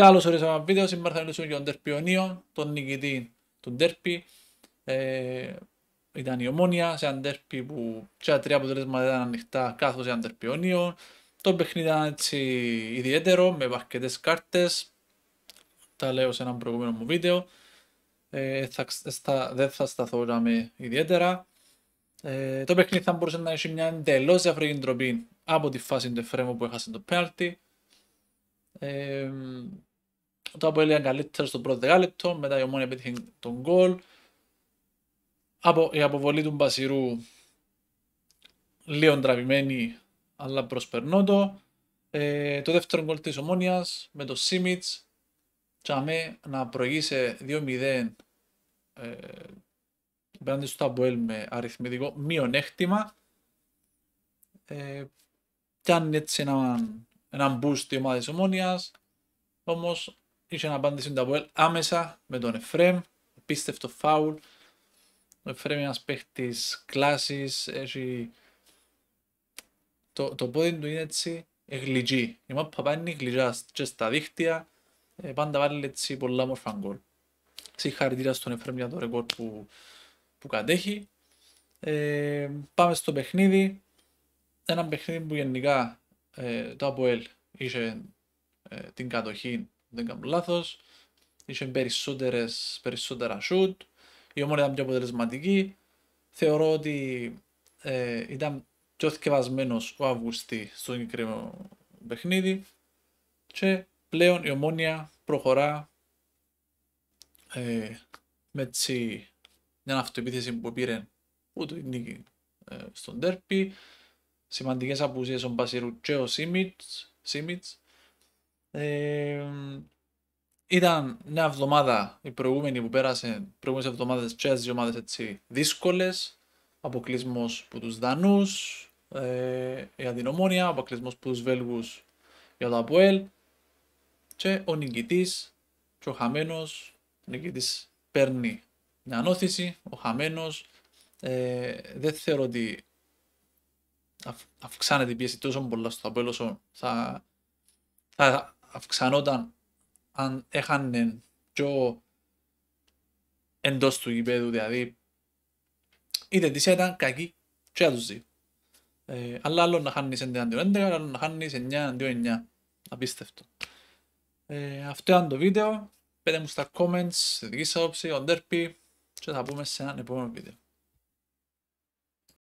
Καλώς ορίσαμε ένα βίντεο, σήμερα θα μιλήσουμε για τον Τερπιονίων, τον νικητή του Τερπι. Ε, ήταν η ομόνια σε έναν Τερπι που και τρία αποτελέσματα ήταν ανοιχτά κάθος για Τερπιονίων. Το παιχνίδι ήταν έτσι ιδιαίτερο, με αρκετές κάρτες. Τα λέω σε ένα προηγούμενο μου βίντεο. Ε, θα, θα, δεν θα σταθώ με ιδιαίτερα. Ε, το παιχνίδι θα μπορούσε να έχει μια εντελώς διαφορετική ντροπή από τη φάση του Εφρέμου που έχασε το πέναλτι. Ε, το Αποέλ ήταν καλύτερος στο πρώτο δεκάλεπτο, μετά η Ομόνια πέτυχε τον γκολ. Από, η αποβολή του Μπασιρού λίγο τραβημένη, αλλά προσπερνώ το. Ε, το δεύτερο γκολ της Ομόνιας με το Σίμιτς τσαμέ να προηγήσει 2-0 ε, στο Ταμποέλ με αριθμητικό μειονέκτημα ε, κάνει έτσι ένα, ένα boost η ομάδα της Ομόνιας όμως είχε ένα απάντηση τα Αποέλ άμεσα με τον Εφρέμ, πίστευτο φάουλ. Ο Εφρέμ είναι ένας παίχτης κλάσης, έχει... Το, το πόδι του είναι έτσι γλυκή. Η μάπα πάνε γλυκιά και στα δίχτυα, ε, πάντα βάλει έτσι πολλά μορφα γκολ. Συγχαρητήρια στον Εφρέμ για το ρεκόρ που, που κατέχει. Ε, πάμε στο παιχνίδι. Ένα παιχνίδι που γενικά ε, το Αποέλ είχε ε, την κατοχή δεν κάνω λάθος. Είχε περισσότερα shoot. Η ομόνια ήταν πιο αποτελεσματική. Θεωρώ ότι ε, ήταν πιο θκευασμένο ο Αυγουστή στο συγκεκριμένο παιχνίδι. Και πλέον η ομόνια προχωρά ε, με τσι, μια αυτοεπίθεση που πήρε ούτε η νίκη ε, στον τέρπι. Σημαντικές απουσίες ο Μπασίρου και ο Σίμιτ. Σίμιτς ήταν μια εβδομάδα η προηγούμενη που πέρασε, οι προηγούμενες εβδομάδες δύο ομάδες έτσι δύσκολες. Αποκλεισμός που τους δανούς, ε, για την Ομόνια, αποκλεισμός που τους Βέλγους για το Αποέλ. Και ο νικητής. και ο χαμένος, ο παίρνει μια ανώθηση, ο χαμένος. ε, δεν θεωρώ ότι αυξάνεται η πίεση τόσο πολλά στο Αποέλ όσο θα αυξανόταν αν έχανε πιο εντός του γηπέδου, δηλαδή η τεντήσια ήταν κακή και για τους δύο. Ε, αλλά άλλο να χάνεις 11 αντίον 11, άλλο να χάνεις 9 αντίον 9. Απίστευτο. Ε, αυτό ήταν το βίντεο. Πέτε μου στα comments, δική σας όψη, ο Ντέρπι και θα πούμε σε ένα επόμενο βίντεο.